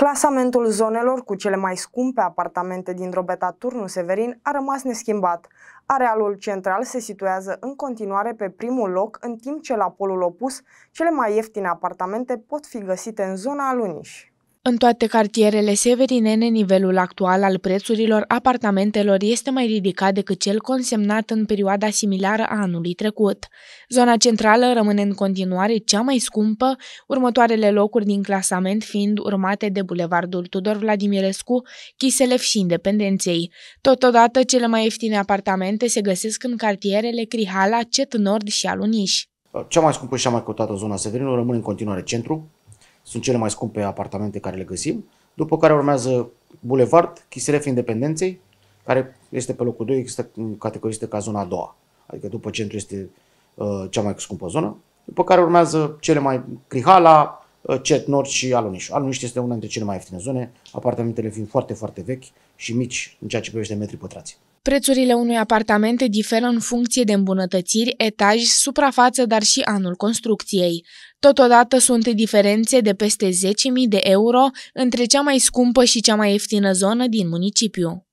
Clasamentul zonelor cu cele mai scumpe apartamente din Drobeta Turnu Severin a rămas neschimbat. Arealul central se situează în continuare pe primul loc, în timp ce la polul opus, cele mai ieftine apartamente pot fi găsite în zona Aluniș. În toate cartierele severinene, nivelul actual al prețurilor apartamentelor este mai ridicat decât cel consemnat în perioada similară a anului trecut. Zona centrală rămâne în continuare cea mai scumpă, următoarele locuri din clasament fiind urmate de Bulevardul Tudor Vladimirescu, Chiselef și Independenței. Totodată, cele mai ieftine apartamente se găsesc în cartierele Crihala, Cet Nord și Aluniș. Cea mai scumpă și cea mai căutată zona Severinului rămâne în continuare centru, sunt cele mai scumpe apartamente care le găsim, după care urmează Boulevard, Chiselef Independenței, care este pe locul 2, există categoristă ca zona a doua, adică după centru este uh, cea mai scumpă zonă, după care urmează cele mai Crihala, uh, Cet Nord și Aluniș. Aluniș este una dintre cele mai ieftine zone, apartamentele fiind foarte, foarte vechi și mici în ceea ce privește metri pătrați. Prețurile unui apartament diferă în funcție de îmbunătățiri, etaj, suprafață, dar și anul construcției. Totodată sunt diferențe de peste 10.000 de euro între cea mai scumpă și cea mai ieftină zonă din municipiu.